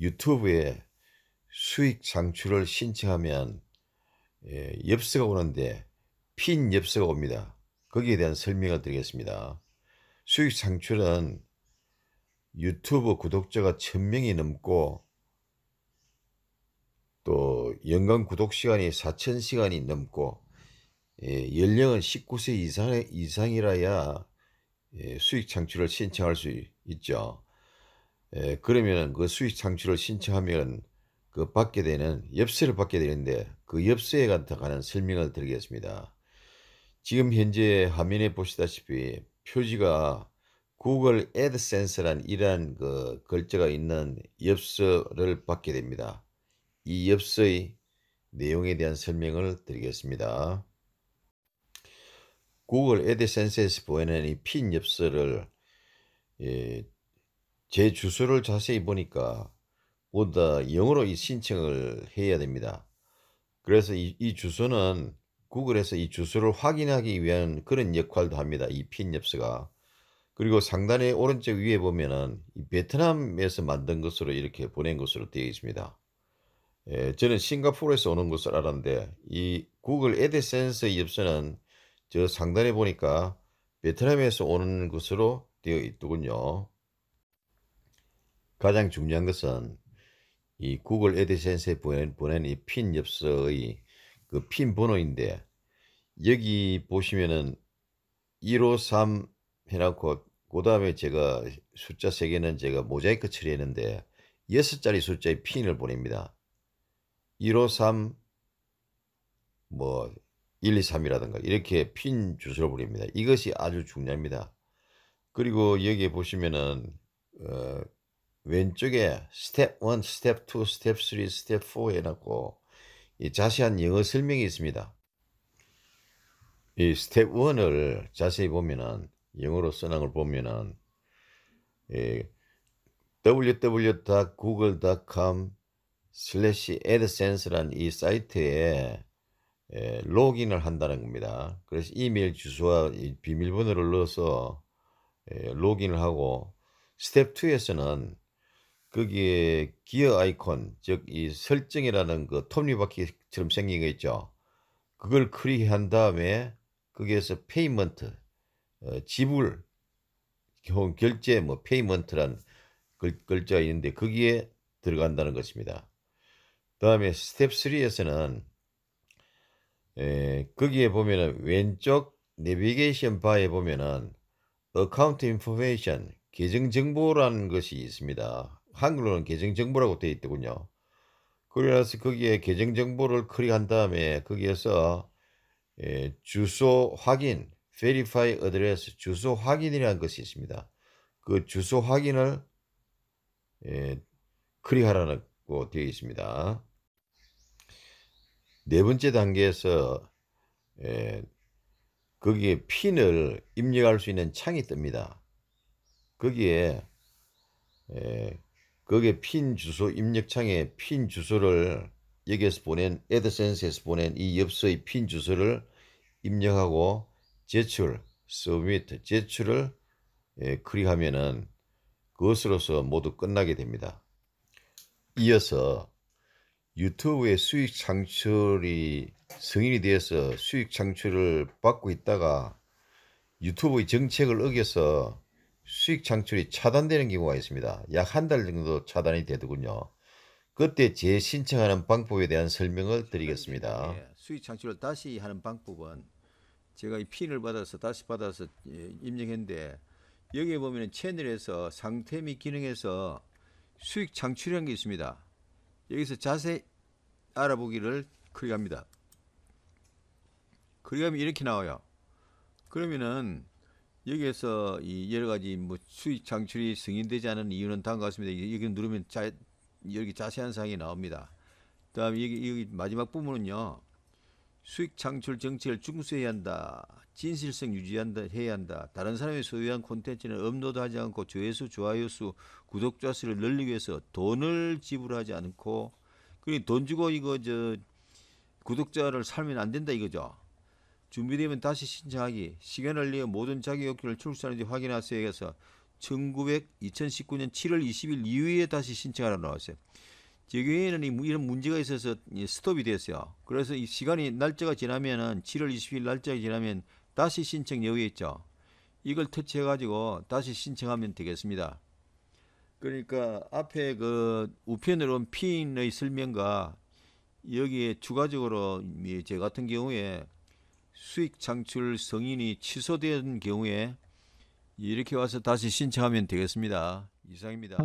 유튜브에 수익 창출을 신청하면 예, 엽서가 오는데 핀 엽서가 옵니다. 거기에 대한 설명을 드리겠습니다. 수익 창출은 유튜브 구독자가 1000명이 넘고 또 연간 구독 시간이 4000시간이 넘고 예, 연령은 19세 이상, 이상이라야 예, 수익 창출을 신청할 수 있죠. 에, 예, 그러면 그 수익 창출을 신청하면 그 받게 되는 엽세를 받게 되는데 그 엽세에 관한 설명을 드리겠습니다. 지금 현재 화면에 보시다시피 표지가 구글 애드센스란 이러한 그 글자가 있는 엽서를 받게 됩니다. 이 엽서의 내용에 대한 설명을 드리겠습니다. 구글 애드센스에서 보이는 이 핀 엽서를 예, 제 주소를 자세히 보니까 보다 영어로 이 신청을 해야 됩니다. 그래서 이, 이 주소는 구글에서 이 주소를 확인하기 위한 그런 역할도 합니다. 이 핀엽서가 그리고 상단의 오른쪽 위에 보면은 베트남에서 만든 것으로 이렇게 보낸 것으로 되어 있습니다. 예, 저는 싱가포르에서 오는 것을 알았는데 이 구글 에드센스 엽서는 저 상단에 보니까 베트남에서 오는 것으로 되어 있더군요. 가장 중요한 것은 이 구글 에디센스에 보낸, 보낸 이 핀 엽서의 그 핀 번호인데 여기 보시면은 153 해놓고 그 다음에 제가 숫자 3 개는 제가 모자이크 처리했는데 6 자리 숫자의 핀을 보냅니다. 153 뭐 123이라든가 이렇게 핀 주소를 보냅니다. 이것이 아주 중요합니다. 그리고 여기에 보시면은 어, 왼쪽에 스텝 1, 스텝 2, 스텝 3, 스텝 4 해놨고 이 자세한 영어 설명이 있습니다. 이 스텝 1을 자세히 보면은 영어로 쓰는 걸 보면은 www.google.com 슬래시 adsense라는 이 사이트에 예, 로그인을 한다는 겁니다. 그래서 이메일 주소와 비밀번호를 넣어서 예, 로그인을 하고 스텝 2에서는 거기에 기어 아이콘 즉 이 설정이라는 그 톱니바퀴처럼 생긴 거 있죠. 그걸 클릭한 다음에 거기에서 페이먼트 어, 지불 결제 뭐 페이먼트란 글, 글자가 있는데 거기에 들어간다는 것입니다. 다음에 스텝 3에서는 에, 거기에 보면은 왼쪽 내비게이션 바에 보면은 어카운트 인포메이션 계정 정보라는 것이 있습니다. 한글로는 계정정보라고 되어 있더군요. 그리고 나서 거기에 계정정보를 클릭한 다음에 거기에서 예, 주소 확인, verify address, 주소 확인이라는 것이 있습니다. 그 주소 확인을 예, 클릭하라고 되어 있습니다. 네 번째 단계에서 예, 거기에 핀을 입력할 수 있는 창이 뜹니다. 거기에 예, 거기에 핀 주소 입력창에 핀 주소를 여기에서 보낸 에드센스에서 보낸 이 엽서의 핀 주소를 입력하고 제출, 서비트 제출을 예, 클릭하면은 그것으로서 모두 끝나게 됩니다. 이어서 유튜브의 수익 창출이 승인이 되어서 수익 창출을 받고 있다가 유튜브의 정책을 어겨서 수익 창출이 차단되는 경우가 있습니다. 약 한 달 정도 차단이 되더군요. 그때 재신청하는 방법에 대한 설명을 드리겠습니다. 예, 수익 창출을 다시 하는 방법은 제가 이 핀을 받아서 다시 받아서 예, 임력했는데 여기 에 보면 채널에서 상태 및 기능에서 수익 창출이라는 게 있습니다. 여기서 자세히 알아보기를 클릭합니다. 클릭하면 이렇게 나와요. 그러면은 여기에서 이 여러 가지 뭐 수익 창출이 승인되지 않은 이유는 다음과 같습니다. 여기 누르면 자, 여기 자세한 사항이 나옵니다. 다음 여기, 여기 마지막 부분은요. 수익 창출 정책을 중수해야 한다. 진실성 유지한다 해야 한다. 다른 사람이 소유한 콘텐츠는 업로드하지 않고 조회수, 좋아요 수, 구독자 수를 늘리기 위해서 돈을 지불하지 않고 그리고 돈 주고 이거 저 구독자를 살면 안 된다 이거죠. 준비되면 다시 신청하기. 시간을 내어 모든 자격요건을 출산한 지 확인하세요. 해서 1900, 2019년 7월 20일 이후에 다시 신청하라고 나왔어요. 지금에는 이런 문제가 있어서 스톱이 됐어요. 그래서 이 시간이 날짜가 지나면은 7월 20일 날짜가 지나면 다시 신청 여기 있죠. 이걸 터치해 가지고 다시 신청하면 되겠습니다. 그러니까 앞에 그 우편으로 온 피인의 설명과 여기에 추가적으로 제 같은 경우에 수익 창출 성인이 취소된 경우에 이렇게 와서 다시 신청하면 되겠습니다. 이상입니다.